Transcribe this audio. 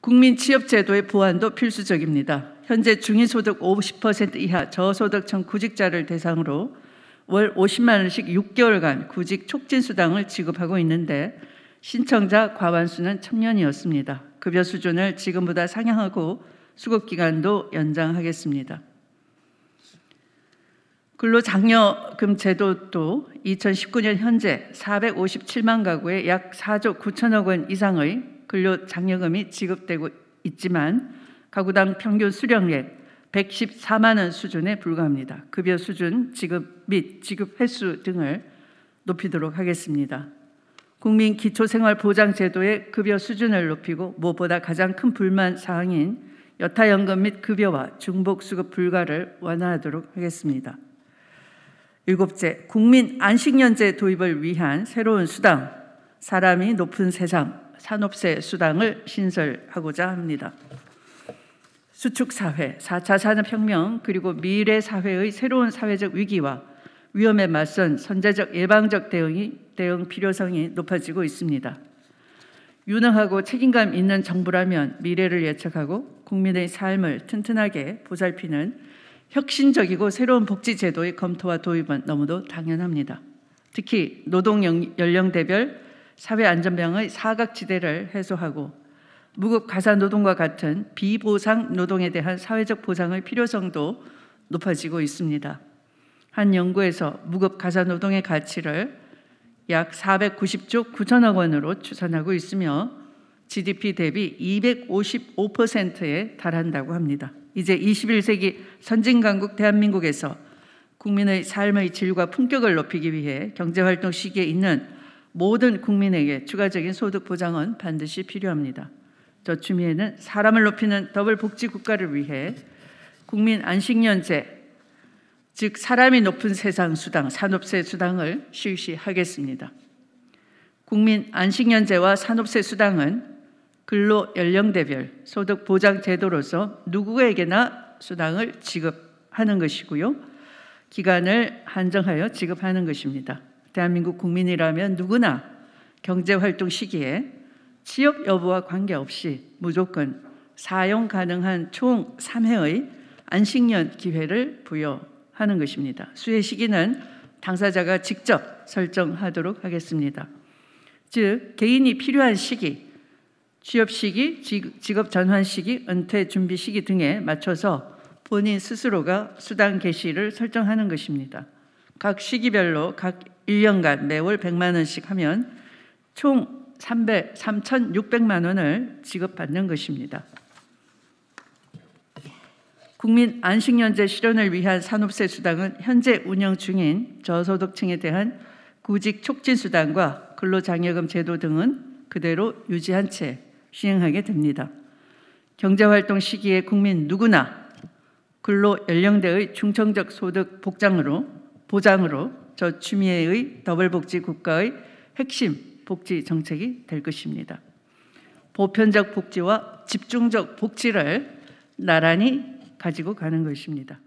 국민 취업제도의 보완도 필수적입니다. 현재 중위소득 50% 이하 저소득층 구직자를 대상으로 월 50만 원씩 6개월간 구직 촉진 수당을 지급하고 있는데 신청자 과반수는 청년이었습니다. 급여 수준을 지금보다 상향하고 수급 기간도 연장하겠습니다. 근로장려금 제도도 2019년 현재 457만 가구에 약 4조 9천억 원 이상의 근로 장려금이 지급되고 있지만 가구당 평균 수령액 114만 원 수준에 불과합니다. 급여 수준, 지급 및 지급 횟수 등을 높이도록 하겠습니다. 국민 기초생활보장제도의 급여 수준을 높이고 무엇보다 가장 큰 불만 사항인 여타연금 및 급여와 중복수급 불가를 완화하도록 하겠습니다. 일곱째, 국민 안식년제 도입을 위한 새로운 수당, 사람이 높은 세상, 산업세 수당을 신설하고자 합니다. 수축사회, 4차 산업혁명, 그리고 미래사회의 새로운 사회적 위기와 위험에 맞선 선제적 예방적 대응이 대응 필요성이 높아지고 있습니다. 유능하고 책임감 있는 정부라면 미래를 예측하고 국민의 삶을 튼튼하게 보살피는 혁신적이고 새로운 복지 제도의 검토와 도입은 너무도 당연합니다. 특히 노동 연령대별 사회 안전병의 사각지대를 해소하고 무급 가사 노동과 같은 비보상 노동에 대한 사회적 보상의 필요성도 높아지고 있습니다. 한 연구에서 무급 가사 노동의 가치를 약 490조 9천억 원으로 추산하고 있으며 GDP 대비 255%에 달한다고 합니다. 이제 21세기 선진강국 대한민국에서 국민의 삶의 질과 품격을 높이기 위해 경제활동 시기에 있는 모든 국민에게 추가적인 소득 보장은 반드시 필요합니다. 저춤위에는 사람을 높이는 더블 복지 국가를 위해 국민 안식년제, 즉 사람이 높은 세상 수당, 산업세 수당을 실시하겠습니다. 국민 안식년제와 산업세 수당은 근로 연령대별 소득 보장 제도로서 누구에게나 수당을 지급하는 것이고요. 기간을 한정하여 지급하는 것입니다. 대한민국 국민이라면 누구나 경제활동 시기에 취업 여부와 관계없이 무조건 사용 가능한 총 3회의 안식년 기회를 부여하는 것입니다. 수혜 시기는 당사자가 직접 설정하도록 하겠습니다. 즉, 개인이 필요한 시기, 취업 시기, 직업 전환 시기, 은퇴 준비 시기 등에 맞춰서 본인 스스로가 수당 개시를 설정하는 것입니다. 각 시기별로 각 1년간 매월 100만 원씩 하면 총3 3,600만 원을 지급받는 것입니다. 국민 안식년제 실현을 위한 산업세 수당은 현재 운영 중인 저소득층에 대한 구직 촉진 수당과 근로장려금 제도 등은 그대로 유지한 채 시행하게 됩니다. 경제활동 시기에 국민 누구나 근로 연령대의 중청적 소득 복장으로 보장으로 저 추미애의 더블 복지 국가의 핵심 복지 정책이 될 것입니다. 보편적 복지와 집중적 복지를 나란히 가지고 가는 것입니다.